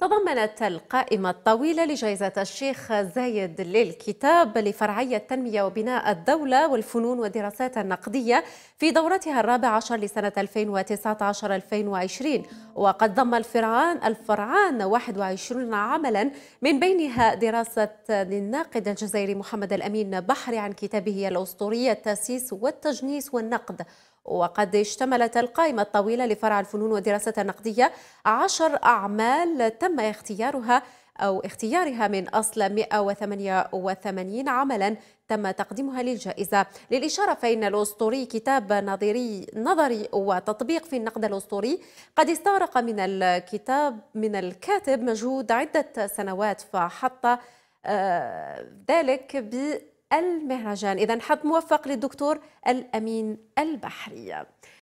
تضمنت القائمة الطويلة لجائزة الشيخ زايد للكتاب لفرعية تنمية وبناء الدولة والفنون والدراسات النقدية في دورتها الرابع عشر لسنة 2019-2020 وقد ضم الفرعان الفرعان 21 عملا من بينها دراسة للناقد الجزائري محمد الأمين بحري عن كتابه الأسطورية التأسيس والتجنيس والنقد وقد اشتملت القائمة الطويلة لفرع الفنون والدراسات النقدية عشر أعمال تم تم اختيارها أو اختيارها من أصل 188 عملا تم تقديمها للجائزة للإشارة فإن الأسطوري كتاب نظري نظري وتطبيق في النقد الأسطوري قد استغرق من الكتاب من الكاتب مجهود عدة سنوات فحط آه، ذلك بالمهرجان إذا حظ موفق للدكتور الأمين البحري